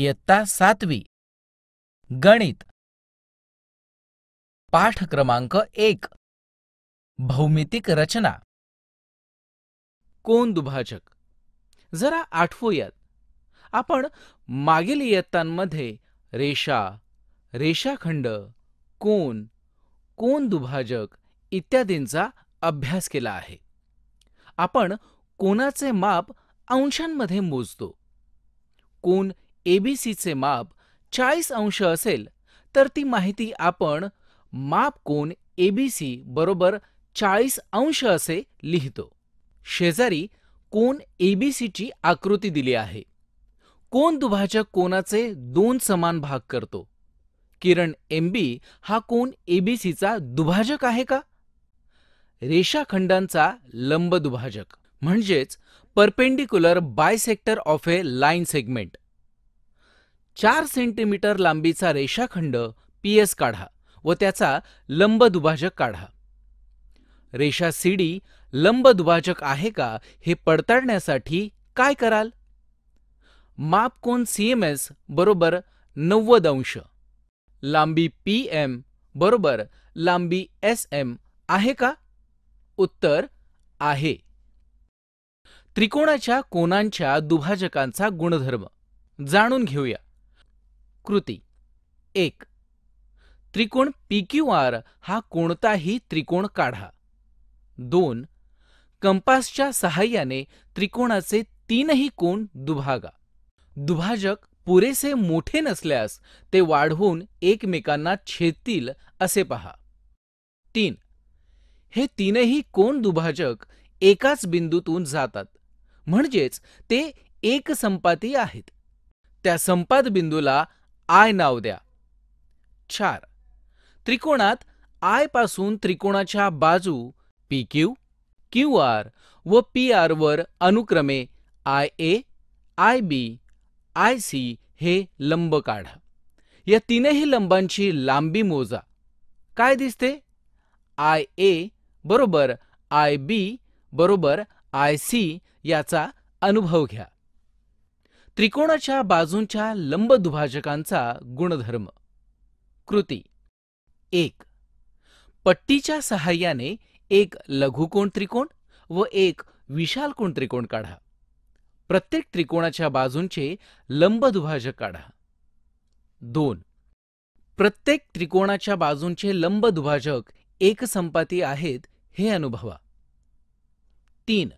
इयत्ता सातवी गणित पाठ क्रमांक एक भौमितिक रचना कोण दुभाजक जरा आठवूयात आपण मागील इयत्तांमध्ये रेषा रेषाखंड कोण कोण दुभाजक इत्यादींचा अभ्यास केला आहे आपण कोणाचे माप अंशांमध्ये मोजतो कोण चे माप चाळीस अंश असेल तर ती माहिती आपण माप कोन एबीसी बरोबर चाळीस अंश असे लिहितो शेजारी कोन ची आकृती दिली आहे कोन दुभाजक कोणाचे दोन समान भाग करतो किरण एमबी हा कोन एबीसीचा दुभाजक आहे का रेषाखंडांचा लंब दुभाजक म्हणजेच perpendicular bisector of a line segment चार सेंटीमीटर लांबीचा रेषाखंड पीएस काढा व त्याचा लंब दुभाजक काढा रेषा सीडी लंब दुभाजक आहे का हे पडताळण्यासाठी काय कराल मापकोन सीएमएस बरोबर नव्वद अंश लांबी पी बरोबर लांबी एस एम आहे का उत्तर आहे त्रिकोणाच्या कोनांच्या दुभाजकांचा गुणधर्म जाणून घेऊया कृती एक त्रिकोण पी क्यू आर हा कोणताही त्रिकोण काढा दोन कंपासच्या सहाय्याने त्रिकोणाचे तीनही कोण दुभागा दुभाजक पुरेसे मोठे नसल्यास ते वाढवून एकमेकांना छेदतील असे पहा तीन हे तीनही कोण दुभाजक एकाच बिंदूतून जातात म्हणजेच ते एक संपाती आहेत त्या संपात बिंदूला आय नाव द्या चार त्रिकोणात आय पासून त्रिकोणाच्या बाजू पी क्यू क्यू आर व पी आर वर अनुक्रमे I A I B I C हे लंब काढा या तीनही लंबांची लांबी मोजा काय दिसते आय ए बरोबर आय बी बरोबर आय सी याचा अनुभव घ्या त्रिकोणाच्या बाजूंच्या लंब दुभाजकांचा गुणधर्म कृती एक पट्टीच्या सहाय्याने एक लघुकोण त्रिकोण व एक विशालकोण त्रिकोण काढा प्रत्येक त्रिकोणाच्या बाजूंचे लंब दुभाजक काढा दोन प्रत्येक त्रिकोणाच्या बाजूंचे लंब दुभाजक एकसंपाती आहेत हे अनुभवा तीन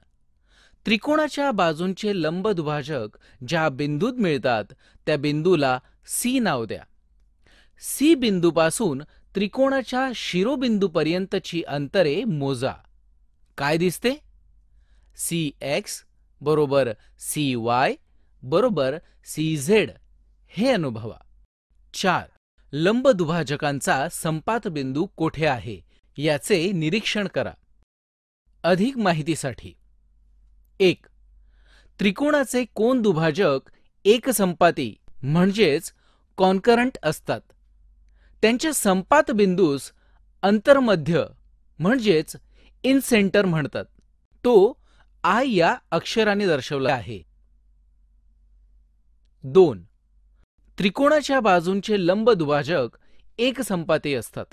त्रिकोणाच्या बाजूंचे लंब दुभाजक ज्या बिंदूत मिळतात त्या बिंदूला सी नाव द्या सी बिंदूपासून त्रिकोणाच्या शिरोबिंदूपर्यंतची अंतरे मोजा काय दिसते सी एक्स बरोबर सी वाय बरोबर सी झेड हे अनुभवा चार लंब दुभाजकांचा संपात बिंदू कोठे आहे याचे निरीक्षण करा अधिक माहितीसाठी एक त्रिकोणाचे कोन दुभाजक एक संपाती, म्हणजेच कॉनकरंट असतात त्यांच्या संपात बिंदूस अंतर्मध्य म्हणजेच इन सेंटर म्हणतात तो आय या अक्षराने दर्शवला आहे दोन त्रिकोणाच्या बाजूंचे लंब दुभाजक एक संपाती असतात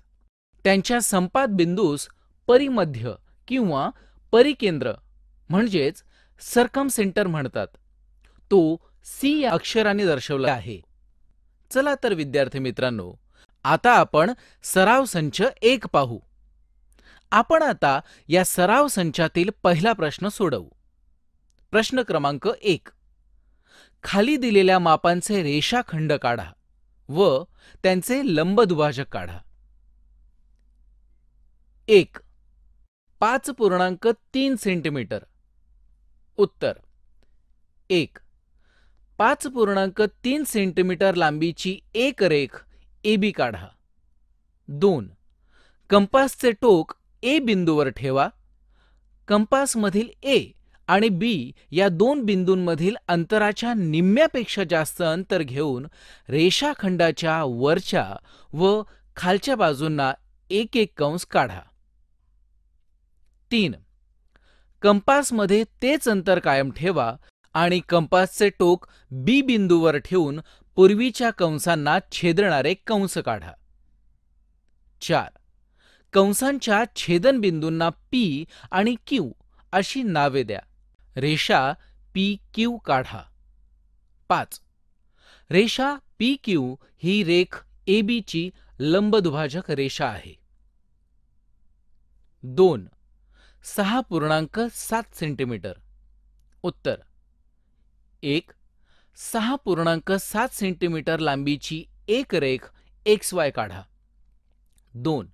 त्यांच्या संपात बिंदूस परिमध्य किंवा परिकेंद्र म्हणजेच सरकम सेंटर म्हणतात तो सी या अक्षराने दर्शवला आहे चला तर विद्यार्थी मित्रांनो आता आपण सराव संच एक पाहू आपण आता या सराव संचातील पहिला प्रश्न सोडवू प्रश्न क्रमांक एक खाली दिलेल्या मापांचे रेषाखंड काढा व त्यांचे लंब काढा एक पाच पूर्णांक तीन सेंटीमीटर उत्तर एक पाच पूर्णांक तीन सेंटीमीटर लांबीची एक रेख ए बी काढा दोन कंपासचे टोक ए बिंदूवर ठेवा कंपासमधील ए आणि बी या दोन बिंदूंमधील अंतराच्या निम्म्यापेक्षा जास्त अंतर घेऊन रेषाखंडाच्या वरच्या व खालच्या बाजूंना एक एक कंस काढा तीन कंपासमध्ये तेच अंतर कायम ठेवा आणि कंपासचे टोक बी बिंदूवर ठेवून पूर्वीच्या कंसांना छेदणारे कंस काढा चार कंसांच्या छेदनबिंदूंना पी आणि क्यू अशी नावे द्या रेषा पी क्यू काढा पाच रेषा पी क्यू ही रेख ए बीची लंबदुभाजक रेषा आहे दोन सहा पूर्णांक सात सेंटीमीटर उत्तर एक सहा पूर्णांक सात सेंटीमीटर लांबीची एक रेख एक्स वाय काढा दोन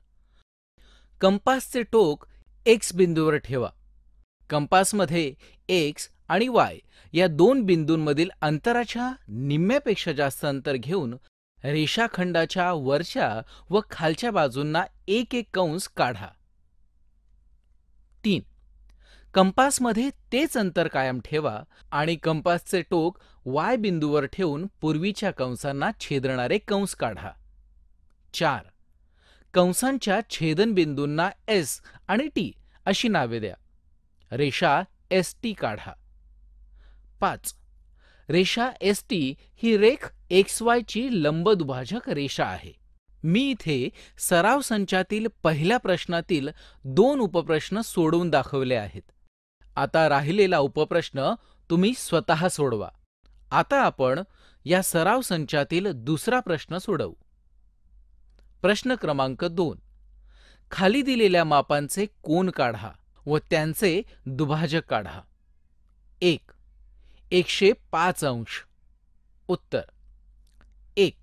कंपासचे टोक एक्स बिंदूवर ठेवा कंपासमध्ये एक्स आणि वाय या दोन बिंदूंमधील अंतराच्या निम्म्यापेक्षा जास्त अंतर घेऊन रेषाखंडाच्या वरच्या व खालच्या बाजूंना एक एक कंस काढा तीन कंपासमध्ये तेच अंतर कायम ठेवा आणि कंपासचे टोक वाय बिंदूवर ठेवून पूर्वीच्या कंसांना छेदणारे कंस काढा चार कंसांच्या छेदनबिंदूंना एस आणि टी अशी नावे द्या रेषा एस टी काढा पाच रेषा एस टी ही रेख एक्स वायची लंबदुभाजक रेषा आहे मी इथे सराव संचातील पहिल्या प्रश्नातील दोन उपप्रश्न सोडवून दाखवले आहेत आता राहिलेला उपप्रश्न तुम्ही स्वतः सोडवा आता आपण या सराव संचातील दुसरा प्रश्न सोडवू प्रश्न क्रमांक दोन खाली दिलेल्या मापांचे कोन काढा व त्यांचे दुभाजक काढा एक एकशे पाच अंश उत्तर एक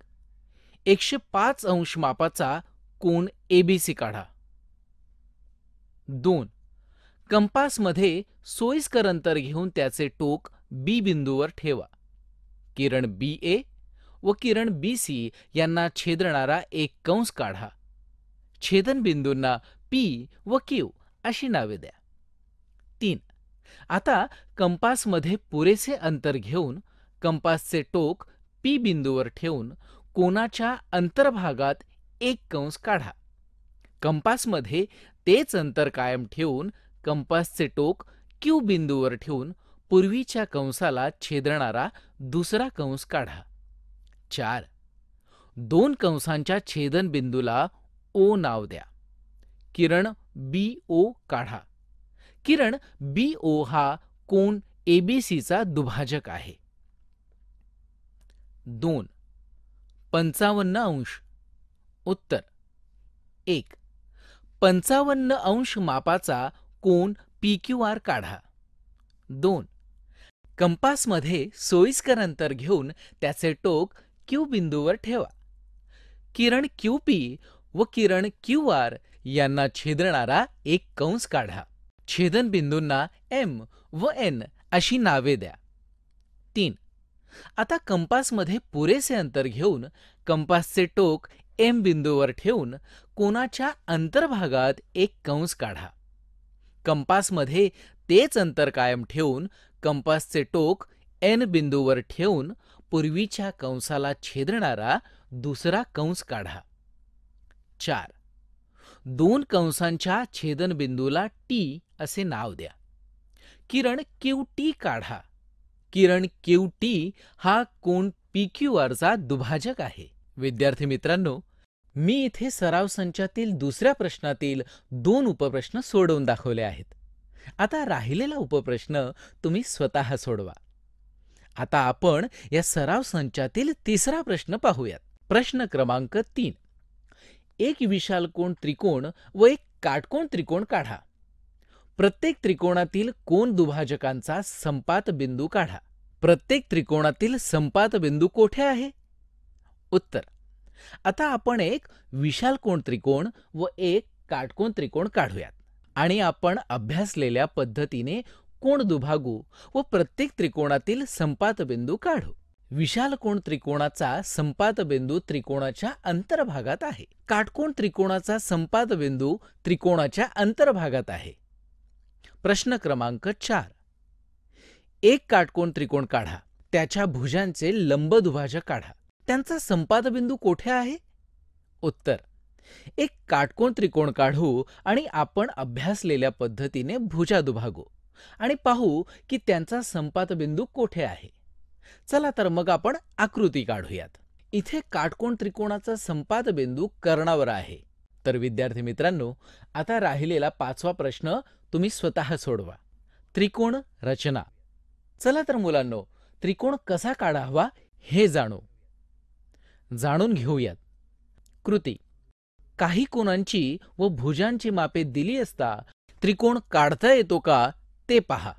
एकशे पाच अंश मापाचा कोन एबीसी काढा दोन कंपासमध्ये सोयीस्कर अंतर घेऊन त्याचे टोक बी बिंदूवर ठेवा किरण बी ए व किरण बी सी यांना छेदणारा एक कंस काढा छेदनबिंदूंना पी व क्यू अशी नावे द्या तीन आता कंपासमध्ये पुरेसे अंतर घेऊन कंपासचे टोक पी बिंदूवर ठेवून कोणाच्या अंतर्भागात एक कंस काढा कंपासमध्ये तेच अंतर कायम ठेवून कंपासचे टोक क्यू बिंदूवर ठेवून पूर्वीच्या कंसाला छेदणारा दुसरा कंस काढा चार दोन कंसांच्या छेदनबिंदूला ओ नाव द्या किरण बी ओ काढा किरण बी ओ हा कोण एबीसीचा दुभाजक आहे दोन पंचावन्न अंश उत्तर एक पंचावन्न अंश मापाचा कोन पी क्यू आर काढा दोन कंपासमध्ये सोयीस्कर अंतर घेऊन त्याचे टोक क्यू बिंदूवर ठेवा किरण क्यू पी व किरण क्यू आर यांना छेदणारा एक कंस काढा छेदनबिंदूंना एम व एन अशी नावे द्या तीन आता कंपासमध्ये पुरेसे अंतर घेऊन कंपासचे टोक एम बिंदूवर ठेवून कोणाच्या अंतर्भागात एक कंस काढा कंपासमध्ये तेच अंतर कायम ठेवून कंपासचे टोक एन बिंदूवर ठेवून पूर्वीच्या कंसाला छेदणारा दुसरा कंस काढा चार दोन कंसांच्या छेदनबिंदूला टी असे नाव द्या किरण क्यू टी काढा किरण क्यू टी हा कोण पी क्यू आरचा दुभाजक आहे विद्यार्थी मित्रांनो मी इथे सराव संचातील दुसऱ्या प्रश्नातील दोन उपप्रश्न सोडवून दाखवले आहेत आता राहिलेला उपप्रश्न तुम्ही स्वतः सोडवा आता आपण या सराव संचातील तिसरा प्रश्न पाहूयात प्रश्न क्रमांक तीन एक विशालकोण त्रिकोण व एक काटकोण त्रिकोण काढा प्रत्येक त्रिकोणातील कोण दुभाजकांचा संपात बिंदू काढा प्रत्येक त्रिकोणातील संपात बिंदू कोठे आहे उत्तर आता आपण एक विशालकोण त्रिकोण व एक काटकोण त्रिकोण काढूयात आणि आपण अभ्यासलेल्या पद्धतीने कोण दुभागू व प्रत्येक त्रिकोणातील संपात बिंदू काढू विशालकोण त्रिकोणाचा संपात बिंदू त्रिकोणाच्या अंतर्भागात आहे काटकोण त्रिकोणाचा संपात बिंदू त्रिकोणाच्या अंतर्भागात आहे प्रश्न क्रमांक चार एक काटकोण त्रिकोण काढा त्याच्या भुजांचे लंब दुभाजक काढा त्यांचा संपादबिंदू कोठे आहे उत्तर एक काटकोण त्रिकोण काढू आणि आपण अभ्यासलेल्या पद्धतीने भुजा दुभागू आणि पाहू की त्यांचा संपातबिंदू कोठे आहे चला तर मग आपण आकृती काढूयात इथे काटकोण त्रिकोणाचा संपातबिंदू कर्णावर आहे तर विद्यार्थी मित्रांनो आता राहिलेला पाचवा प्रश्न तुम्ही स्वतः सोडवा त्रिकोण रचना चला तर मुलांनो त्रिकोण कसा काढावा हे जाणू जाणून घेऊयात कृती काही कोणांची व भुजांची मापे दिली असता त्रिकोण काढता येतो का ते पहा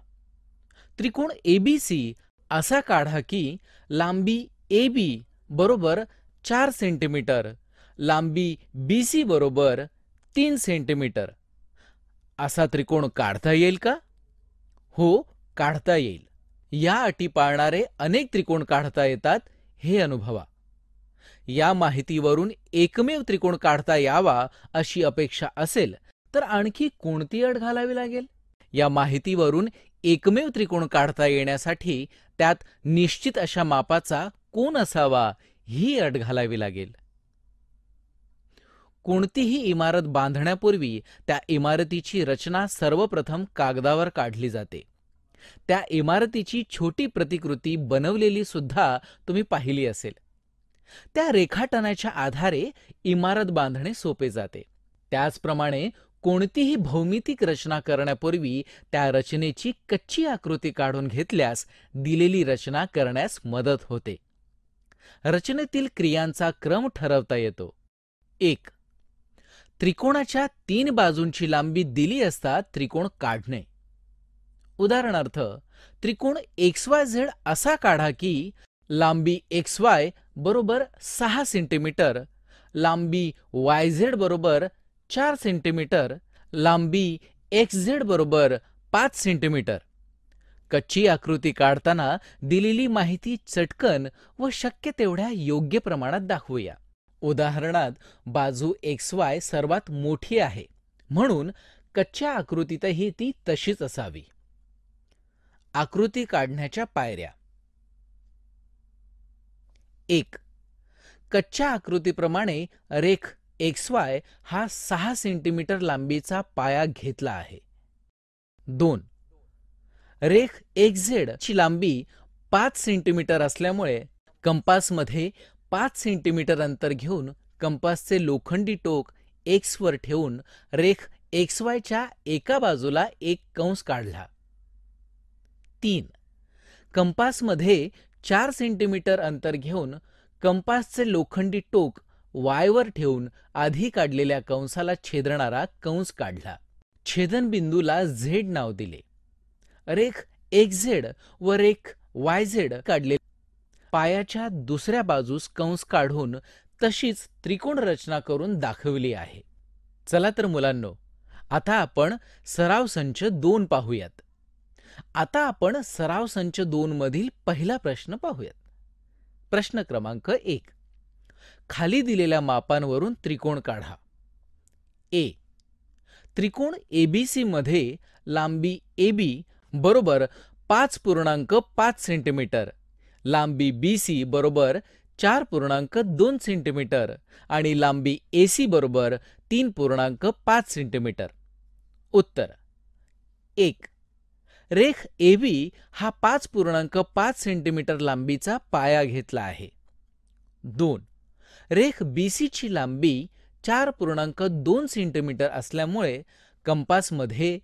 त्रिकोण एबीसी असा काढा की लांबी ए बी बरोबर चार सेंटीमीटर लांबी बी सी बरोबर तीन सेंटीमीटर असा त्रिकोण काढता येईल का हो काढता येईल या अटी पाळणारे अनेक त्रिकोण काढता येतात हे अनुभवा या माहितीवरून एकमेव त्रिकोण काढता यावा अशी अपेक्षा असेल तर आणखी कोणती अट घालावी लागेल या माहितीवरून एकमेव त्रिकोण काढता येण्यासाठी त्यात निश्चित अशा मापाचा कोण असावा ही अट घालावी लागेल कोणतीही इमारत बांधण्यापूर्वी त्या इमारतीची रचना सर्वप्रथम कागदावर काढली जाते त्या इमारतीची छोटी प्रतिकृती बनवलेली सुद्धा तुम्ही पाहिली असेल त्या रेखाटनाच्या आधारे इमारत बांधणे सोपे जाते त्याचप्रमाणे कोणतीही भौमितिक रचना करण्यापूर्वी त्या रचनेची कच्ची आकृती काढून घेतल्यास दिलेली रचना करण्यास मदत होते रचनेतील क्रियांचा क्रम ठरवता येतो एक त्रिकोणाच्या तीन बाजूंची लांबी दिली असता त्रिकोण काढणे उदाहरणार्थ त्रिकोण एक्स वाय झेड असा काढा की लांबी एक्स वाय बरोबर सहा सेंटीमीटर लांबी वाय झेड बरोबर चार सेंटीमीटर लांबी एक्स झेड बरोबर पाच सेंटीमीटर कच्ची आकृती काढताना दिलेली माहिती चटकन व शक्य तेवढ्या योग्य प्रमाणात दाखवूया उदाहरणात बाजू एक्स सर्वात मोठी आहे म्हणून कच्च्या आकृतीतही ती तशीच असावी आकृती काढण्याच्या पायऱ्या एक कच्च्या आकृतीप्रमाणे रेख एक्स वाय हा सहा सेंटीमीटर लांबीचा पाया घेतला आहे दोन रेख एक्झेड ची लांबी पाच सेंटीमीटर असल्यामुळे कंपासमध्ये पाच सेंटीमीटर अंतर घेऊन कंपासचे लोखंडी टोक वर ठेवून रेख एक्स वायच्या एका बाजूला एक कंस काढला तीन कंपासमध्ये चार सेंटीमीटर अंतर घेऊन कंपासचे लोखंडी टोक वर ठेवून आधी काढलेल्या कंसाला छेदणारा कंस काढला छेदनबिंदूला झेड नाव दिले रेख एक्स झेड व रेख वाय झेड काढले पायाच्या दुसऱ्या बाजूस कंस काढून तशीच त्रिकोण रचना करून दाखवली आहे चला तर मुलांनो आता आपण सराव संच दोन पाहूयात आता आपण सराव संच दोन मधील पहिला प्रश्न पाहूयात प्रश्न क्रमांक एक खाली दिलेल्या मापांवरून त्रिकोण काढा ए त्रिकोण एबीसी मध्ये लांबी ए बी बरोबर पाच पूर्णांक पाच सेंटीमीटर लांबी बी सी बरोबर चार पूर्णांक दोन सेंटीमीटर आणि लांबी ए सी बरोबर तीन पूर्णांक पाच सेंटीमीटर उत्तर एक रेख ए बी हा पाच पूर्णांक पाच सेंटीमीटर लांबीचा पाया घेतला आहे दोन रेख बी सीची लांबी चार पूर्णांक दोन सेंटीमीटर असल्यामुळे कंपासमध्ये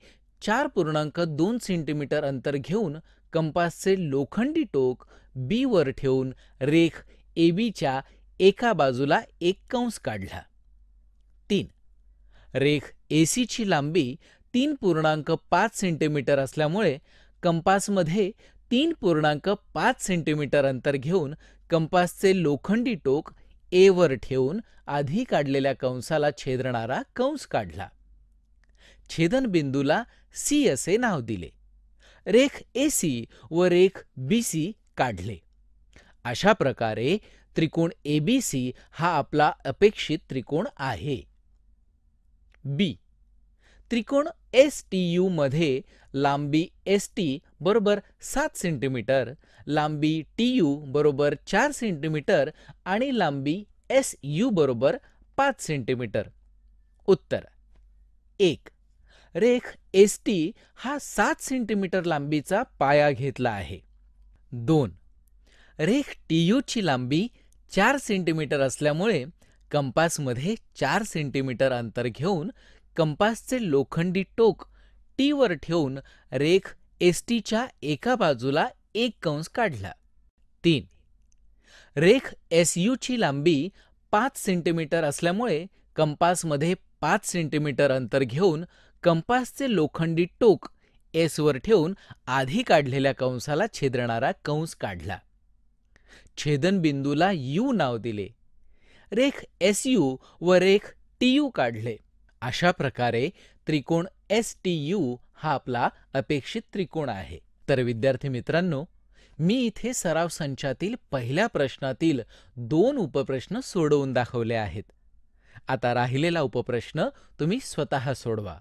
चार पूर्णांक दोन सेंटीमीटर अंतर घेऊन कंपासचे लोखंडी टोक बी वर ठेवून रेख ए बीच्या एका बाजूला एक कंस काढला तीन रेख ए सीची लांबी तीन पूर्णांक पाच सेंटीमीटर असल्यामुळे कंपासमध्ये तीन पूर्णांक पाच सेंटीमीटर अंतर घेऊन कंपासचे लोखंडी टोक ए वर ठेवून आधी काढलेल्या कंसाला छेदणारा कंस काढला छेदनबिंदूला सी असे नाव दिले रेख ए सी व रेख बी सी काढले अशा प्रकारे त्रिकोण एबीसी हा आपला अपेक्षित त्रिकोण आहे बी त्रिकोण एस टी यू मध्ये लांबी एस टी बरोबर सात सेंटीमीटर लांबी टी यू बरोबर चार सेंटीमीटर आणि लांबी एस यू बरोबर पाच सेंटीमीटर उत्तर एक रेख एस टी हा सात सेंटीमीटर लांबीचा पाया घेतला आहे दोन रेख टीयूची लांबी चार सेंटीमीटर असल्यामुळे कंपासमध्ये चार सेंटीमीटर अंतर घेऊन कंपासचे लोखंडी टोक टीवर ठेवून रेख एस टीच्या एका बाजूला एक कंस काढला तीन रेख एस ची लांबी पाच सेंटीमीटर असल्यामुळे कंपासमध्ये पाच सेंटीमीटर अंतर घेऊन कंपासचे लोखंडी टोक एसवर ठेवून आधी काढलेल्या कंसाला छेदणारा कंस काढला छेदनबिंदूला यू नाव दिले रेख एस यू व रेख टी यू काढले अशा प्रकारे त्रिकोण एस टी यू हा आपला अपेक्षित त्रिकोण आहे तर विद्यार्थी मित्रांनो मी इथे सराव संचातील पहिल्या प्रश्नातील दोन उपप्रश्न सोडवून दाखवले आहेत आता राहिलेला उपप्रश्न तुम्ही स्वतः सोडवा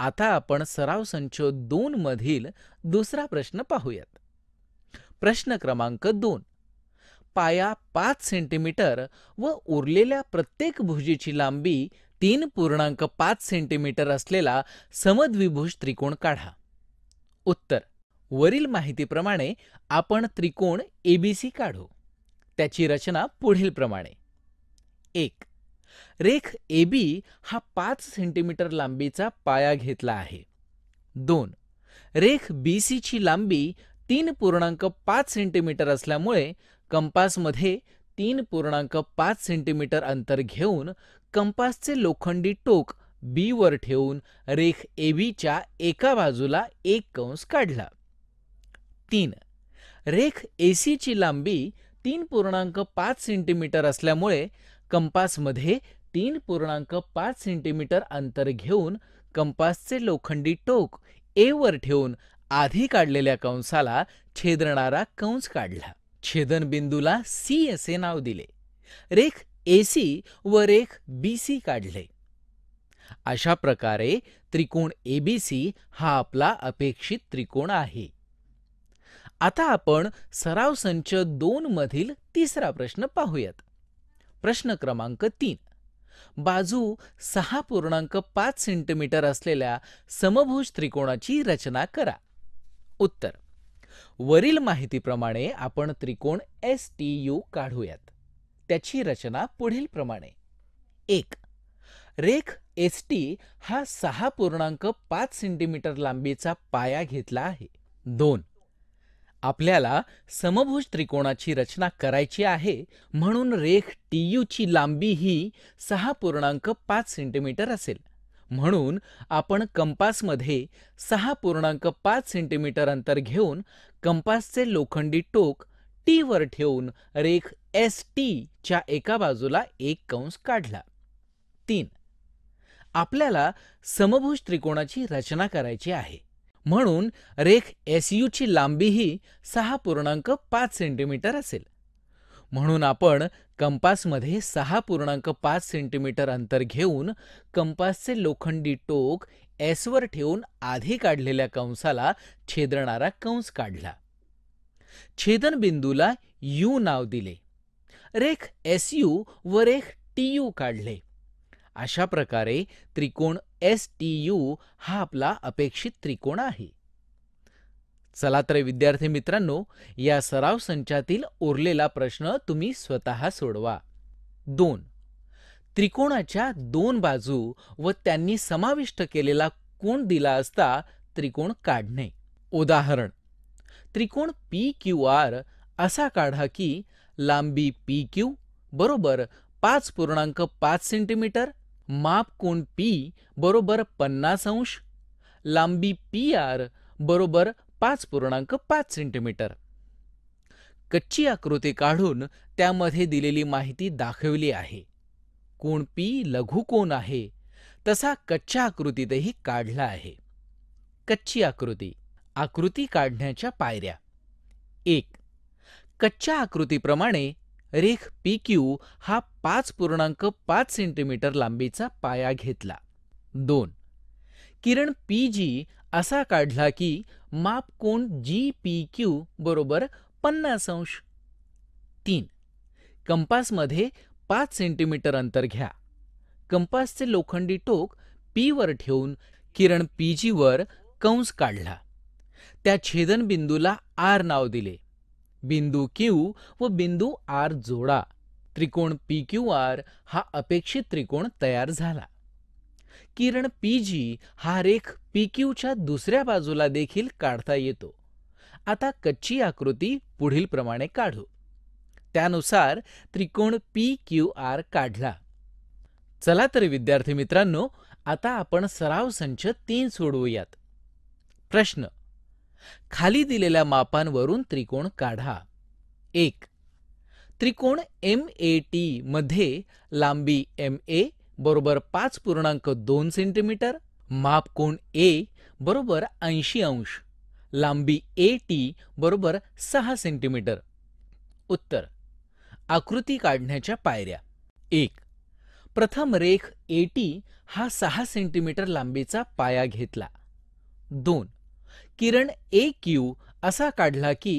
आता आपण सराव संच दोन मधील दुसरा प्रश्न पाहूयात प्रश्न क्रमांक दोन पाया पाच सेंटीमीटर व उरलेल्या प्रत्येक भुजीची लांबी तीन पूर्णांक पाच सेंटीमीटर असलेला समद्विभुज त्रिकोण काढा उत्तर वरील माहितीप्रमाणे आपण त्रिकोण एबीसी काढू त्याची रचना पुढीलप्रमाणे एक रेख ए बी हा पाच सेंटीमीटर लांबीचा पाया घेतला आहे दोन रेख बी सीची लांबी तीन पूर्णांक पाच सेंटीमीटर असल्यामुळे कंपासमध्ये तीन पूर्णांक पाच सेंटीमीटर अंतर घेऊन कंपासचे लोखंडी टोक बी वर ठेवून रेख ए बीच्या एका बाजूला एक कंस काढला तीन रेख ए सीची लांबी तीन पूर्णांक पाच सेंटीमीटर असल्यामुळे कंपासमध्ये तीन पूर्णांक पाच सेंटीमीटर अंतर घेऊन कंपासचे लोखंडी टोक ए वर ठेवून आधी काढलेल्या कंसाला छेदणारा कंस काढला छेदनबिंदूला सी असे नाव दिले रेख ए सी व रेख बी सी काढले अशा प्रकारे त्रिकोण एबीसी हा आपला अपेक्षित त्रिकोण आहे आता आपण सराव संच दोन मधील तिसरा प्रश्न पाहूयात प्रश्न क्रमांक तीन बाजू सहा पूर्णांक पाच सेंटीमीटर असलेल्या समभुज त्रिकोणाची रचना करा उत्तर वरील माहितीप्रमाणे आपण त्रिकोण एस टी यू काढूयात त्याची रचना पुढील प्रमाणे एक रेख एस टी हा सहा पूर्णांक पाच सेंटीमीटर लांबीचा पाया घेतला आहे दोन आपल्याला समभुज त्रिकोणाची रचना करायची आहे म्हणून रेख टी ची लांबी ही सहा पूर्णांक पाच सेंटीमीटर असेल म्हणून आपण कंपासमध्ये सहा पूर्णांक पाच सेंटीमीटर अंतर घेऊन कंपासचे लोखंडी टोक टी वर ठेवून रेख एस टी च्या एका बाजूला एक कंस काढला तीन आपल्याला समभुज त्रिकोणाची रचना करायची आहे म्हणून रेख लांबी लांबीही सहा पूर्णांक पाच सेंटीमीटर असेल म्हणून आपण कंपासमध्ये सहा पूर्णांक पाच सेंटीमीटर अंतर घेऊन कंपासचे लोखंडी टोक एसवर ठेवून आधी काढलेल्या कंसाला छेदणारा कंस काढला छेदनबिंदूला यू नाव दिले रेख एस यू व रेख टी यू काढले अशा प्रकारे त्रिकोण एस टी यू हा आपला अपेक्षित त्रिकोण आहे चला तर विद्यार्थी मित्रांनो या सराव संचातील उरलेला प्रश्न तुम्ही स्वतः सोडवा दोन त्रिकोणाच्या दोन बाजू व त्यांनी समाविष्ट केलेला कोण दिला असता त्रिकोण काढणे उदाहरण त्रिकोण पी क्यू आर असा काढा की लांबी पी क्यू बरोबर पाच पूर्णांक पाच सेंटीमीटर माप कोण पी बरोबर पन्नास अंश लांबी पी आर बरोबर पाच पूर्णांक पाच सेंटीमीटर कच्ची आकृती काढून त्यामध्ये दिलेली माहिती दाखवली आहे कोण पी लघु कोण आहे तसा कच्च्या आकृतीतही काढला आहे कच्ची आकृती आकृती काढण्याच्या पायऱ्या एक कच्च्या आकृतीप्रमाणे रेख पी क्यू हा पाच पूर्णांक पाच सेंटीमीटर लांबीचा पाया घेतला दोन किरण पी जी असा काढला की माप कोण जी पी क्यू बरोबर पन्नास अंश तीन कंपासमध्ये पाच सेंटीमीटर अंतर घ्या कंपासचे लोखंडी टोक पी वर ठेवून किरण पी जी वर कंस काढला त्या छेदनबिंदूला आर नाव दिले बिंदू क्यू व बिंदू आर जोडा त्रिकोण पी क्यू आर हा अपेक्षित त्रिकोण तयार झाला किरण पी जी हा रेख पी क्यूच्या दुसऱ्या बाजूला देखील काढता येतो आता कच्ची आकृती पुढील प्रमाणे काढू त्यानुसार त्रिकोण पी क्यू आर काढला चला तर विद्यार्थी मित्रांनो आता आपण सराव संच तीन सोडवूयात प्रश्न खाली दिलेल्या मापांवरून त्रिकोण काढा एक त्रिकोण एम ए टी मध्ये लांबी एम ए बरोबर पाच पूर्णांक दोन सेंटीमीटर माप कोण ए बरोबर ऐंशी अंश लांबी ए टी बरोबर सहा सेंटीमीटर उत्तर आकृती काढण्याच्या पायऱ्या एक प्रथम रेख ए टी हा सहा सेंटीमीटर लांबीचा पाया घेतला दोन किरण ए क्यू असा काढला की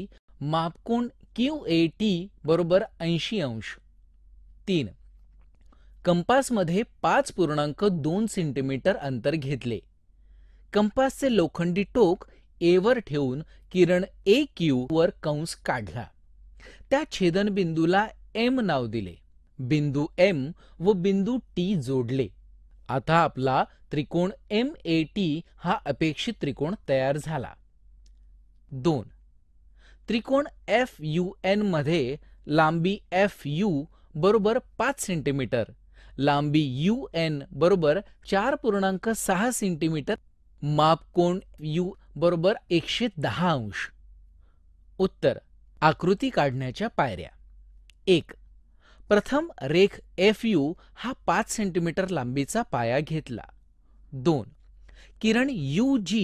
मापकोण क्यू ए टी बरोबर ऐंशी अंश तीन कंपासमध्ये पाच पूर्णांक दोन सेंटीमीटर अंतर घेतले कंपासचे लोखंडी टोक वर ठेवून किरण ए क्यू वर कंस काढला त्या छेदनबिंदूला एम नाव दिले बिंदू एम व बिंदू टी जोडले आता आपला त्रिकोण एम ए टी हा अपेक्षित त्रिकोण तयार झाला दोन त्रिकोण एफ यू एन मध्ये लांबी एफ यू बरोबर पाच सेंटीमीटर लांबी यू एन बरोबर चार पूर्णांक सहा सेंटीमीटर माप यू बरोबर एकशे दहा अंश उत्तर आकृती काढण्याच्या पायऱ्या एक प्रथम रेख एफ यू हा पाच सेंटीमीटर लांबीचा पाया घेतला दोन किरण यू जी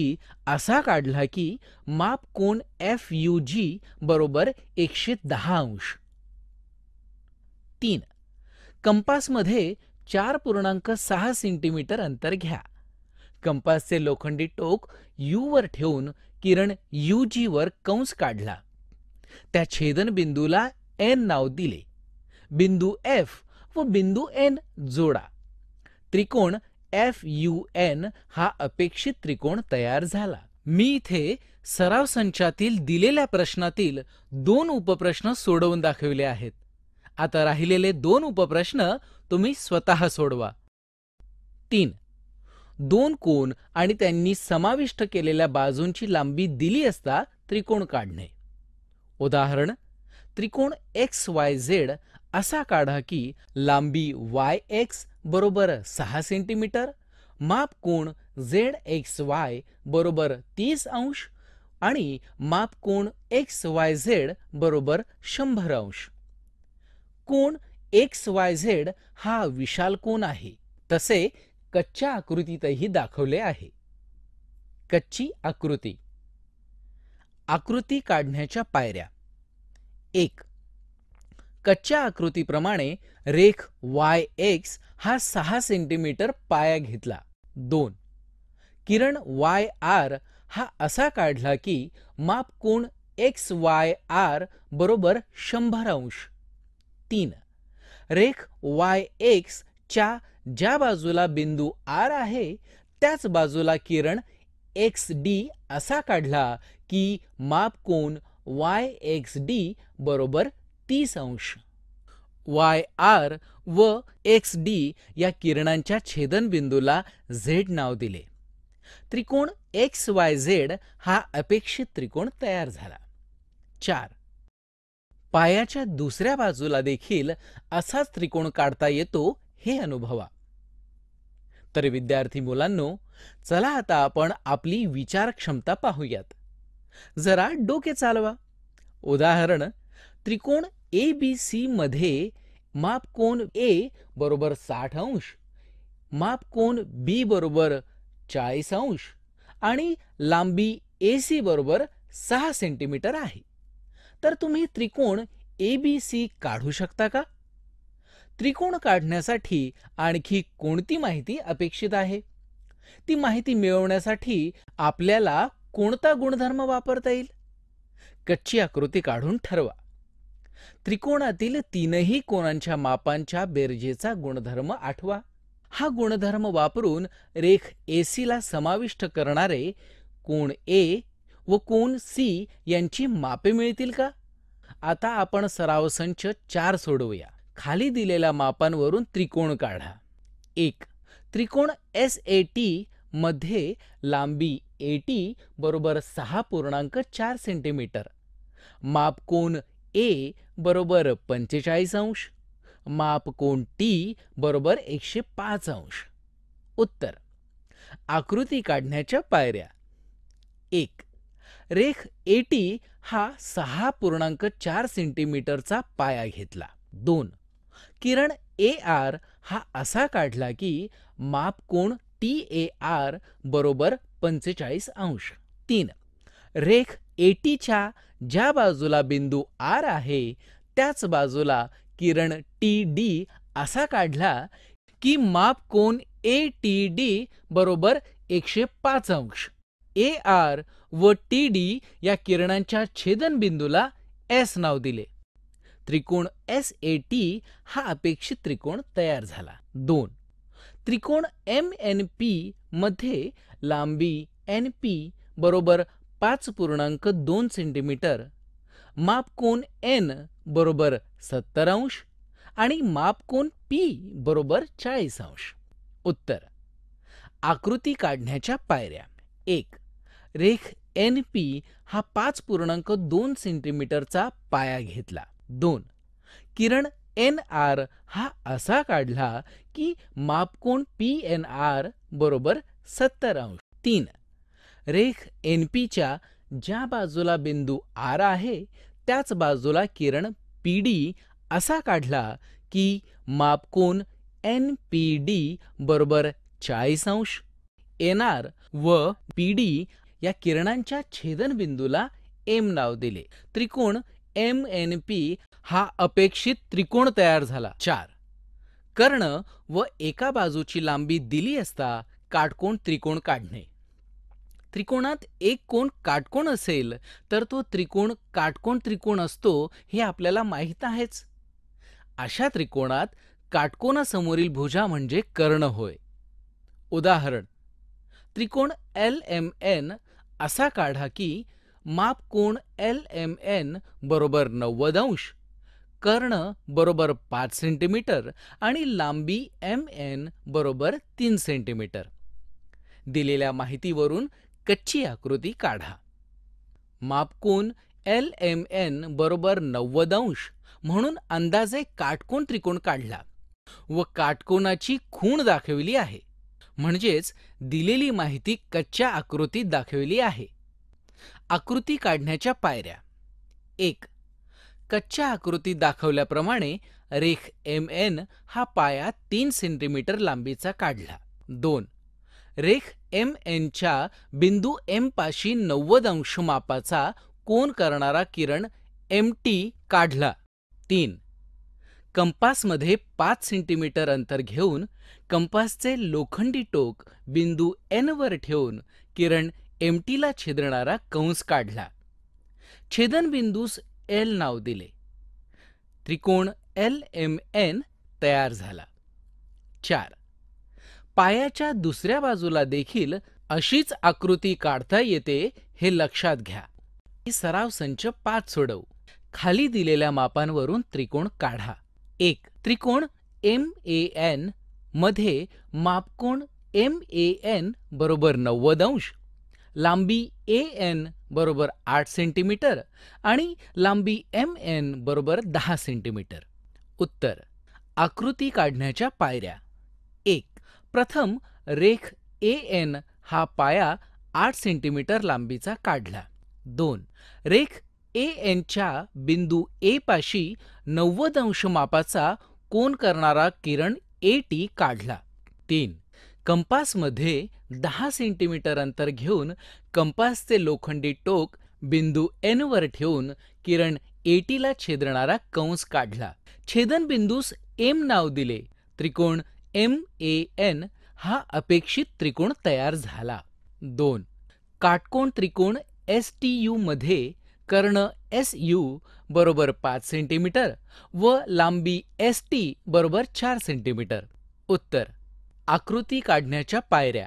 असा काढला की माप कोण एफ यू जी बरोबर एकशे दहा अंश तीन कंपासमध्ये चार पूर्णांक सहा सेंटीमीटर अंतर घ्या कंपासचे लोखंडी टोक यू वर ठेवून किरण यू जी वर कंस काढला त्या छेदनबिंदूला एन नाव दिले बिंदू एफ व बिंदू एन जोडा त्रिकोण एफ यू एन हा अपेक्षित त्रिकोण तयार झाला मी इथे सराव संचातील दिलेल्या प्रश्नातील दोन उपप्रश्न सोडवून दाखविले आहेत आता राहिलेले दोन उपप्रश्न तुम्ही स्वतः सोडवा तीन दोन कोण आणि त्यांनी समाविष्ट केलेल्या बाजूंची लांबी दिली असता त्रिकोण काढणे उदाहरण त्रिकोण एक्स वाय झेड असा काढा की लांबी वाय एक्स बरोबर सहा सेंटीमीटर माप कोण झेड एक्स वाय बरोबर तीस अंश आणि माप कोण एक्स वाय झेड बरोबर शंभर अंश कोण एक्स वाय झेड हा विशाल कोण आहे तसे कच्च्या आकृतीतही दाखवले आहे कच्ची आकृती आकृती काढण्याच्या पायऱ्या एक कच्च्या आकृतीप्रमाणे रेख वाय एक्स हा सहा सेंटीमीटर पाया घेतला दोन किरण वाय आर हा असा काढला की माप कोण एक्स वाय आर बरोबर शंभर अंश तीन रेख वाय एक्स च्या ज्या बाजूला बिंदू आर आहे त्याच बाजूला किरण एक्स डी असा काढला की माप कोण वाय एक्स डी बरोबर तीस अंश वाय आर व एक्स डी या किरणांच्या छेदनबिंदूला झेड नाव दिले त्रिकोण एक्स वाय झेड हा अपेक्षित त्रिकोण तयार झाला चार पायाच्या दुसऱ्या बाजूला देखील असाच त्रिकोण काढता येतो हे अनुभवा तर विद्यार्थी मुलांनो चला आता आपण आपली विचारक्षमता पाहूयात जरा डोके चालवा उदाहरण त्रिकोण ए बी सी मध्ये मापकोन ए बरोबर साठ अंश मापकोन बी बरोबर चाळीस अंश आणि लांबी ए सी बरोबर सहा सेंटीमीटर आहे तर तुम्ही त्रिकोण ए बी सी काढू शकता का त्रिकोण काढण्यासाठी आणखी कोणती माहिती अपेक्षित आहे ती माहिती मिळवण्यासाठी आपल्याला कोणता गुणधर्म वापरता येईल कच्ची आकृती काढून ठरवा त्रिकोणातील तीनही कोणांच्या मापांच्या बेरजेचा गुणधर्म आठवा हा गुणधर्म वापरून रेख ए सीला समाविष्ट करणारे कोण ए व कोण सी यांची मापे मिळतील का आता आपण सराव संच चार सोडवूया खाली दिलेल्या मापांवरून त्रिकोण काढा एक त्रिकोण एस ए टी मध्ये लांबी ए टी बरोबर सहा पूर्णांक चार सेंटीमीटर माप कोण ए बरोबर पंचेचाळीस अंश माप कोण टी बरोबर एकशे पाच अंश उत्तर आकृती काढण्याच्या पायऱ्या एक रेख ए टी हा सहा पूर्णांक चार सेंटीमीटरचा पाया घेतला दोन किरण ए आर हा असा काढला की माप कोण टी ए आर बरोबर पंचेचाळीस अंश तीन रेख एटीच्या ज्या बाजूला बिंदू आर आहे त्याच बाजूला किरण टी डी असा काढला की माप कोन ए टी डी बरोबर एकशे पाच अंश ए आर व टी डी या किरणांच्या छेदनबिंदूला एस नाव दिले त्रिकोण एस ए टी हा अपेक्षित त्रिकोण तयार झाला दोन त्रिकोण एम एन पी मध्ये लांबी एन पी बरोबर पाच पूर्णांक दोन सेंटीमीटर मापकोन एन बरोबर सत्तर अंश आणि मापकोन पी बरोबर चाळीस अंश उत्तर आकृती काढण्याच्या पायऱ्या एक रेख एन पी हा पाच पूर्णांक दोन सेंटीमीटरचा पाया घेतला दोन किरण एन आर हा असा काढला की मापकोन पी एन आर बरोबर सत्तर अंश तीन रेख एन पीच्या ज्या बाजूला बिंदू आर आहे त्याच बाजूला किरण पी डी असा काढला की मापकोन एन पी डी बरोबर चाळीस अंश एन आर व पी डी या किरणांच्या छेदनबिंदूला एम नाव दिले त्रिकोण एम एन पी हा अपेक्षित त्रिकोण तयार झाला चार कर्ण व एका बाजूची लांबी दिली असता काटकोण त्रिकोण काढणे त्रिकोणात एक कोण काटकोण असेल तर तो त्रिकोण काटकोण त्रिकोण असतो हे आपल्याला माहीत आहेच अशा त्रिकोणात काटकोणासमोरील भुजा म्हणजे कर्ण होय उदाहरण त्रिकोण एल एम एन असा काढा की माप कोण एल एम एन बरोबर नव्वद अंश कर्ण बरोबर पाच सेंटीमीटर आणि लांबी एम एन बरोबर तीन सेंटीमीटर दिलेल्या माहितीवरून कच्ची आकृती काढा मापकून एल एम एन बरोबर नव्वद अंश म्हणून अंदाजे काटकोण त्रिकोण काढला व काटकोणाची खूण दाखविली आहे म्हणजेच दिलेली माहिती कच्च्या आकृतीत दाखविली आहे आकृती काढण्याच्या पायऱ्या एक कच्च्या आकृतीत दाखवल्याप्रमाणे रेख एम एन हा पाया तीन सेंटीमीटर लांबीचा काढला दोन रेख एम एनच्या बिंदू एम पाशी नव्वद अंश मापाचा कोन करणारा किरण एम टी काढला तीन कंपासमध्ये पाच सेंटीमीटर अंतर घेऊन कंपासचे लोखंडी टोक बिंदू वर ठेवून किरण एम ला छेदणारा कंस काढला बिंदूस एल नाव दिले त्रिकोण एल एम एन तयार झाला चार पायाच्या दुसऱ्या बाजूला देखील अशीच आकृती काढता येते हे लक्षात घ्या सराव संच पाच सोडवू खाली दिलेल्या मापांवरून त्रिकोण काढा एक त्रिकोण एम ए एन मध्ये मापकोण एम ए एन बरोबर नव्वद अंश लांबी ए एन बरोबर आठ सेंटीमीटर आणि लांबी एम एन बरोबर दहा सेंटीमीटर उत्तर आकृती काढण्याच्या पायऱ्या प्रथम रेख ए एन हा पाया आठ सेंटीमीटर लांबीचा काढला दोन रेख ए च्या बिंदू ए पाशी नव्वद अंश मापाचा कोन करणारा किरण ए टी काढला तीन कंपासमध्ये दहा सेंटीमीटर अंतर घेऊन कंपासचे लोखंडी टोक बिंदू एन वर ठेवून किरण ए एटीला छेदणारा कंस काढला छेदन बिंदूस एम नाव दिले त्रिकोण एम ए एन हा अपेक्षित त्रिकोण तयार झाला दोन काटकोण त्रिकोण एस टी यू मध्ये कर्ण एस यू बरोबर पाच सेंटीमीटर व लांबी एस टी बरोबर चार सेंटीमीटर उत्तर आकृती काढण्याच्या पायऱ्या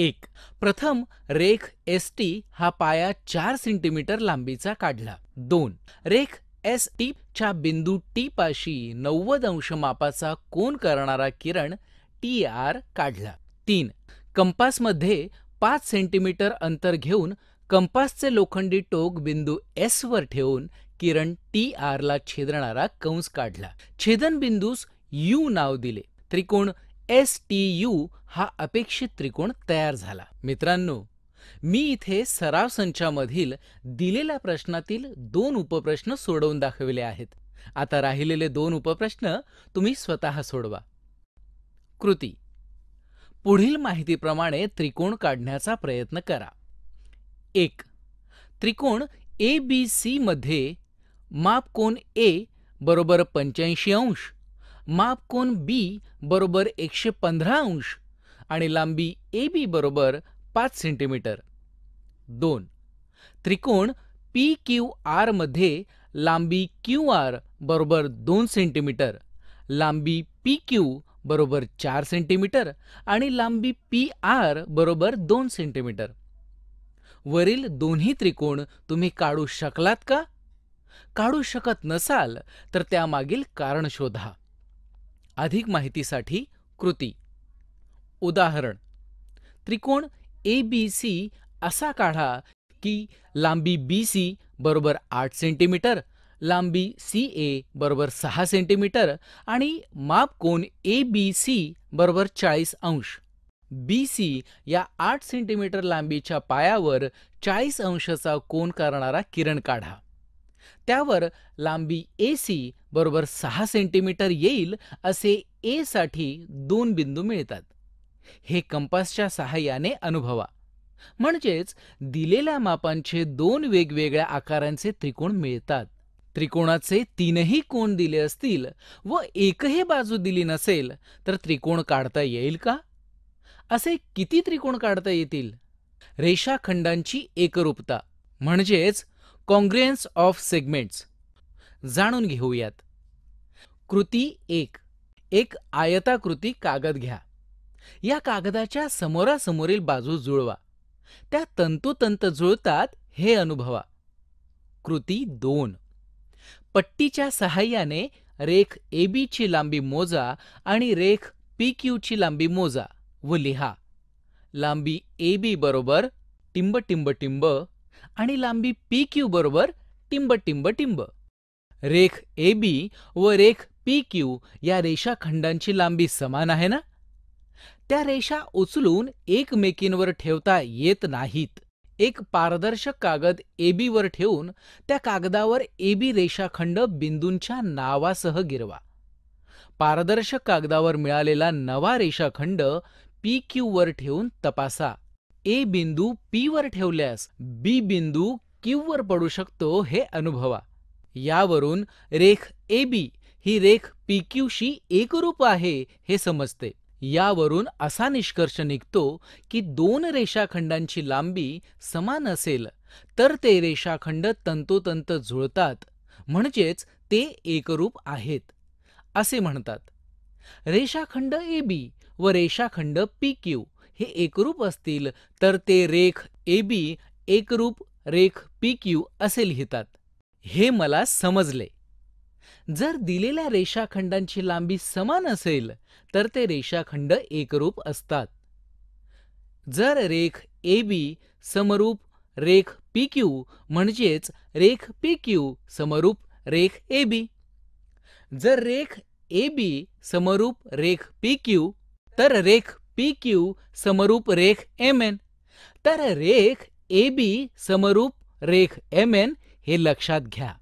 एक प्रथम रेख एस टी हा पाया चार सेंटीमीटर लांबीचा काढला दोन रेख एस टीपच्या बिंदू टी पाशी नव्वद अंश मापाचा कोन करणारा किरण टी आर काढला तीन कंपासमध्ये पाच सेंटीमीटर अंतर घेऊन कंपासचे लोखंडी टोक बिंदू एस वर ठेवून किरण टी आर ला छेदणारा कंस काढला छेदन बिंदूस यू नाव दिले त्रिकोण एस टी यू हा अपेक्षित त्रिकोण तयार झाला मित्रांनो मी इथे सराव संचामधील दिलेल्या प्रश्नातील दोन उपप्रश्न सोडवून दाखविले आहेत आता राहिलेले दोन उपप्रश्न तुम्ही स्वतः सोडवा कृती पुढील माहितीप्रमाणे त्रिकोण काढण्याचा प्रयत्न करा एक त्रिकोण ए बी सी मध्ये माप कोण ए बरोबर पंच्याऐंशी अंश माप कोण बी बरोबर एकशे पंधरा अंश आणि लांबी ए बी बरोबर पाच सेंटीमीटर दोन त्रिकोण पी क्यू मध्ये लांबी क्यू आर बरोबर दोन सेंटीमीटर लांबी पी क्यू बरोबर चार सेंटीमीटर आणि लांबी पी आर बरोबर दोन सेंटीमीटर वरील दोन्ही त्रिकोण तुम्ही काढू शकलात का काढू शकत नसाल तर त्यामागील कारण शोधा अधिक माहितीसाठी कृती उदाहरण त्रिकोण ए बी सी असा काढा की लांबी बी सी बरोबर आठ सेंटीमीटर लांबी सी ए बरोबर सहा सेंटीमीटर आणि माप कोन ए बी सी बरोबर चाळीस अंश बी सी या आठ सेंटीमीटर लांबीच्या पायावर चाळीस अंशाचा कोन करणारा किरण काढा त्यावर लांबी ए सी बरोबर सहा सेंटीमीटर येईल असे ए साठी दोन बिंदू मिळतात हे कंपासच्या सहाय्याने अनुभवा म्हणजेच दिलेल्या मापांचे दोन वेगवेगळ्या आकारांचे त्रिकोण मिळतात त्रिकोणाचे तीनही कोण दिले असतील व एकही बाजू दिली नसेल तर त्रिकोण काढता येईल का असे किती त्रिकोण काढता येतील रेषाखंडांची एकरूपता म्हणजेच कॉन्ग्रेन्स ऑफ सेगमेंट्स जाणून घेऊयात कृती एक एक आयताकृती कागद घ्या या कागदाच्या समोरासमोरील बाजू जुळवा त्या तंतोतंत जुळतात हे अनुभवा कृती दोन पट्टीच्या सहाय्याने रेख बी ची लांबी मोजा आणि रेख पी ची लांबी मोजा व लिहा लांबी ए बी बरोबर टिंब टिंब टिंब आणि लांबी पी क्यू बरोबर टिंब टिंब टिंब रेख ए बी व रेख पी क्यू या रेषाखंडांची लांबी समान आहे ना त्या रेषा उचलून एकमेकींवर ठेवता येत नाहीत एक पारदर्शक कागद एबी वर ठेवून त्या कागदावर एबी रेषाखंड बिंदूंच्या नावासह गिरवा पारदर्शक कागदावर मिळालेला नवा रेषाखंड पी क्यू वर ठेवून तपासा ए बिंदू पी वर ठेवल्यास बी बिंदू क्यू वर पडू शकतो हे अनुभवा यावरून रेख ए बी ही रेख पी क्यू शी एकरूप आहे हे समजते यावरून असा निष्कर्ष निघतो की दोन रेषाखंडांची लांबी समान असेल तर ते रेषाखंड तंतोतंत जुळतात म्हणजेच ते एकरूप आहेत असे म्हणतात रेषाखंड ए बी व रेषाखंड पी क्यू हे एकरूप असतील तर ते रेख ए बी एकरूप रेख पी क्यू असे लिहितात हे मला समजले जर दिलेल्या रेषाखंडांची लांबी समान असेल तर ते रेषाखंड एकरूप असतात जर रेख ए बी समरूप रेख पी क्यू म्हणजेच रेख पी क्यू समरूप रेख ए बी जर रेख ए बी समरूप रेख पी क्यू तर रेख पी क्यू समरूप रेख एम एन तर रेख ए बी समरूप रेख एम एन हे लक्षात घ्या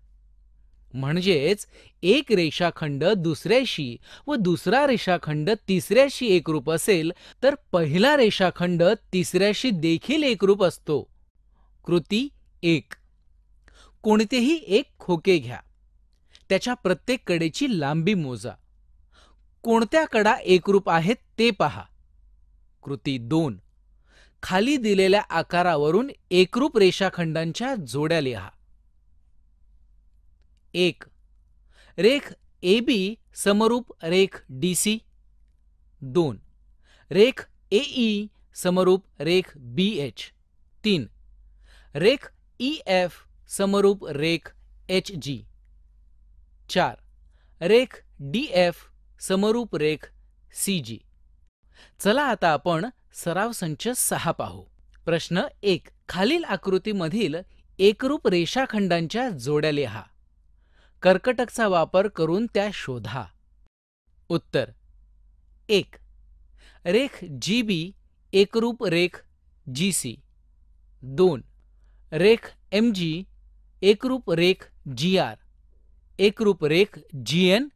म्हणजेच एक रेषाखंड दुसऱ्याशी व दुसरा रेषाखंड तिसऱ्याशी एकरूप असेल तर पहिला रेषाखंड तिसऱ्याशी देखील एकरूप असतो कृती एक कोणतेही एक खोके घ्या त्याच्या प्रत्येक कडेची लांबी मोजा कोणत्या कडा एकरूप आहेत ते पहा कृती दोन खाली दिलेल्या आकारावरून एकरूप रेषाखंडांच्या जोड्या लिहा एक रेख ए बी समरूप रेख डी सी दोन रेख ए समरूप रेख बी एच तीन रेख ई एफ समरूप रेख एच जी चार रेख डी एफ समरूप रेख सी जी चला आता आपण सराव संच सहा पाहू प्रश्न एक खालील आकृतीमधील एकरूप रेषाखंडांच्या जोड्या लिहा कर्कटकचा वापर करून त्या शोधा उत्तर एक रेख जी बी एकरूप रेख जी सी दोन रेख एम जी एकरूप रेख जी आर एकरूप रेख जी एन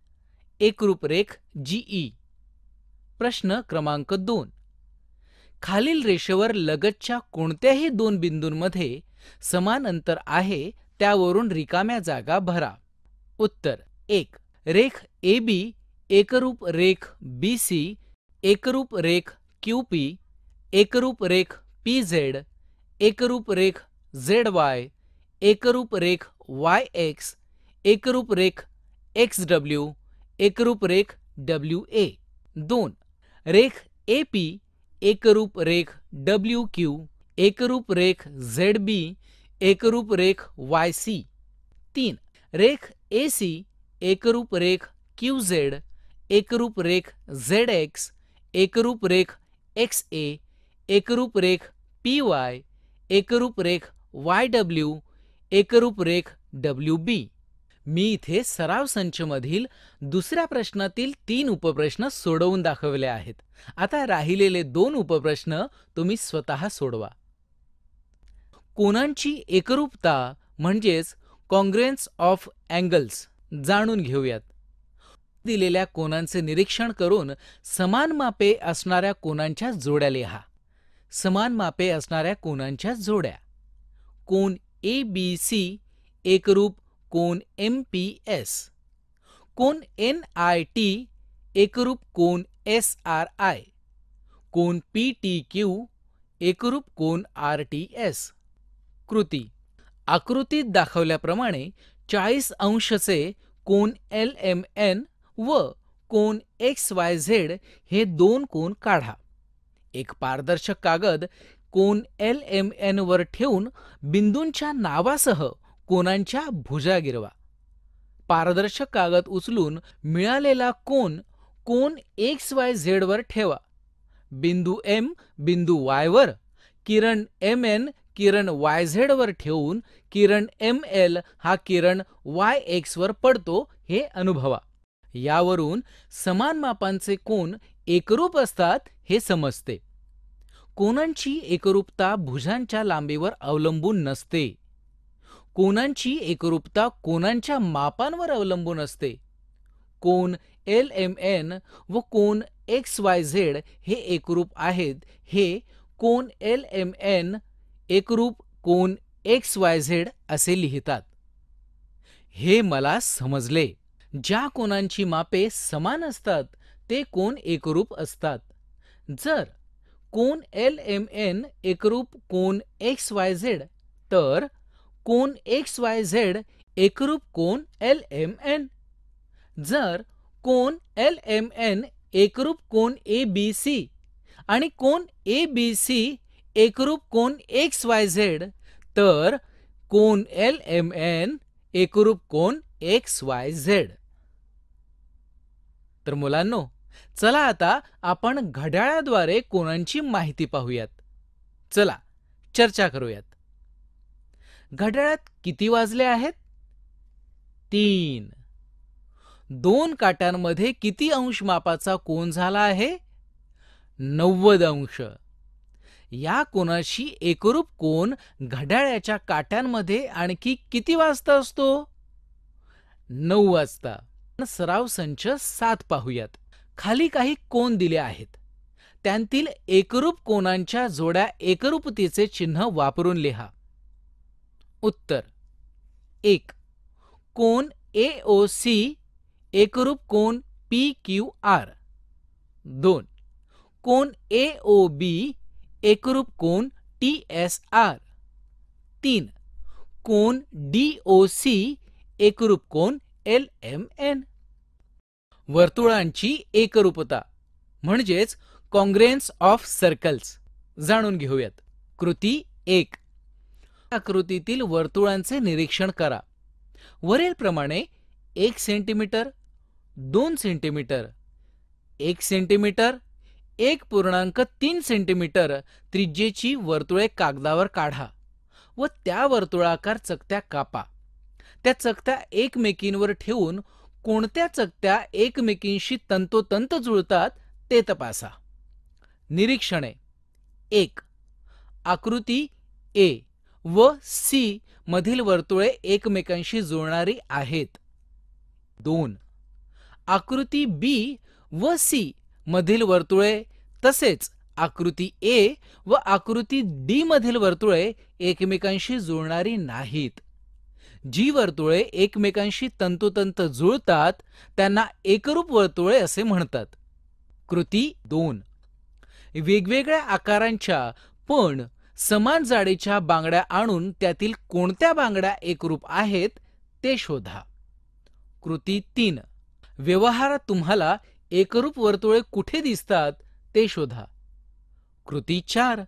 एकरूप रेख जीई e. प्रश्न क्रमांक दोन खालील रेषेवर लगतच्या कोणत्याही दोन बिंदूंमध्ये समान अंतर आहे त्यावरून रिकाम्या जागा भरा उत्तर एक रेख ए बी एकरूप रेख बी सी एकरूप रेख क्यू पी एकरूप रेख पी जेड एकरूप रेख जेड वाय एकरूप रेख वाय एक्स एकरूप रेख एक्स डब्ल्यू एकरूप रेख डब्ल्यू ए दोन रेख ए पी एकरूप रेख डब्ल्यू क्यू एकरूप रेख जेड बी एकरूप रेख वाय सी तीन रेख ए सी एकरूप रेख क्यू झेड एकरूप रेख झेड एक्स एकरूप रेख एक्स ए एकरूप रेख पी वाय एकरूप रेख वाय डब्ल्यू एकरूप रेख डब्ल्यू बी मी इथे सराव संचमधील दुसऱ्या प्रश्नातील तीन उपप्रश्न सोडवून दाखवले आहेत आता राहिलेले दोन उपप्रश्न तुम्ही स्वतः सोडवा कोणांची एकरूपता म्हणजेच कॉन्ग्रेन्स ऑफ अँगल्स जाणून घेऊयात दिलेल्या कोनांचे निरीक्षण करून समान मापे असणाऱ्या कोनांच्या जोड्या लिहा समान मापे असणाऱ्या कोनांच्या जोड्या कोन ए बी सी एकरूप कोन एम पी एस कोन एन आय टी एकरूप कोन एस आर आय कोन पी टी क्यू एकरूप कोन आर टी एस कृती आकृतीत दाखवल्याप्रमाणे चाळीस अंशचे कोन एल एम एन व कोन एक्स वाय झेड हे दोन कोन काढा एक पारदर्शक कागद कोन एल एम एन वर ठेवून बिंदूंच्या नावासह कोनांच्या भुजा गिरवा पारदर्शक कागद उचलून मिळालेला कोन कोन एक्स वाय झेड वर ठेवा बिंदू एम बिंदू वाय वर किरण एम एन किरण वाय झेड वर ठेवून किरण एम एल हा किरण वाय एक्स वर पडतो हे अनुभवा यावरून समान मापांचे कोन एकरूप असतात हे समजते कोणांची एकरूपता भुजांच्या लांबीवर अवलंबून नसते कोणांची एकरूपता कोणांच्या मापांवर अवलंबून असते कोण एल एम एन व कोन एक्स वाय झेड हे एकरूप आहेत हे कोण एल एम एन एकरूप कोन एक्स वाय झेड असे लिहितात हे मला समजले ज्या कोणांची मापे समान असतात ते कोण एकरूप असतात जर कोण एल एम एन एकरूप कोन एक्स वाय झेड तर कोन एक्स वाय झेड एकरूप कोन एल एम एन जर कोन एल एम एन एकरूप कोन ए बी सी आणि कोन ए बी सी एकरूप कोण एक्स वाय झेड तर कोन एल एम एन एकरूप कोन एक्स वाय झेड तर मुलांनो चला आता आपण घड्याळाद्वारे कोणांची माहिती पाहूयात चला चर्चा करूयात घड्याळात किती वाजले आहेत तीन दोन काट्यांमध्ये किती अंश मापाचा कोण झाला आहे नव्वद अंश या कोणाशी एकरूप कोण घड्याळ्याच्या काट्यांमध्ये आणखी किती वाजता असतो नऊ वाजता सराव संच सात पाहूयात खाली काही कोण दिले आहेत त्यांतील एकरूप कोणांच्या जोड्या एकरूपतेचे चिन्ह वापरून लिहा उत्तर एक कोण ए ओ सी एकरूप कोण पी क्यू आर दोन कोण ए ओ बी एकरूप कोन टी एस आर तीन कोन डी ओ सी एकरूप कोन एल एम एन वर्तुळांची एकरूपता म्हणजेच कॉंग्रेन्स ऑफ सर्कल्स जाणून घेऊयात कृती एक आकृतीतील वर्तुळांचे निरीक्षण करा वरीलप्रमाणे एक सेंटीमीटर दोन सेंटीमीटर एक सेंटीमीटर एक पूर्णांक तीन सेंटीमीटर त्रिज्येची वर्तुळे कागदावर काढा व त्या वर्तुळाकार चकत्या कापा त्या चकत्या एकमेकींवर ठेवून कोणत्या चकत्या एकमेकींशी तंतोतंत जुळतात ते तपासा निरीक्षणे एक आकृती ए व सी मधील वर्तुळे एकमेकांशी जुळणारी आहेत दोन आकृती बी व सी मधील वर्तुळे तसेच आकृती ए व आकृती डी मधील वर्तुळे एकमेकांशी जुळणारी नाहीत जी वर्तुळे एकमेकांशी तंतोतंत जुळतात त्यांना एकरूप वर्तुळे असे म्हणतात कृती दोन वेगवेगळ्या आकारांच्या पण समान जाडीच्या बांगड्या आणून त्यातील कोणत्या बांगड्या एकरूप आहेत ते शोधा कृती तीन व्यवहारात तुम्हाला एकरूप वर्तुळे कुठे दिसतात ते शोधा कृती चार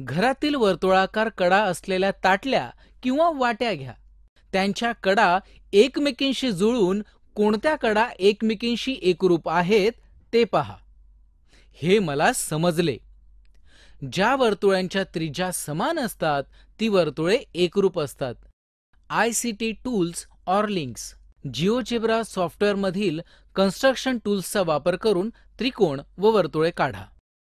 घरातील वर्तुळाकार कडा असलेल्या ताटल्या किंवा वाट्या घ्या त्यांच्या कडा एकमेकींशी जुळून कोणत्या कडा एकमेकींशी एकरूप आहेत ते पहा हे मला समजले ज्या वर्तुळांच्या त्रिज्या समान असतात ती वर्तुळे एकरूप असतात I C T tools or links GeoGebra सॉफ्टवेअरमधील कन्स्ट्रक्शन टूल्सचा वापर करून त्रिकोण व वर्तुळे काढा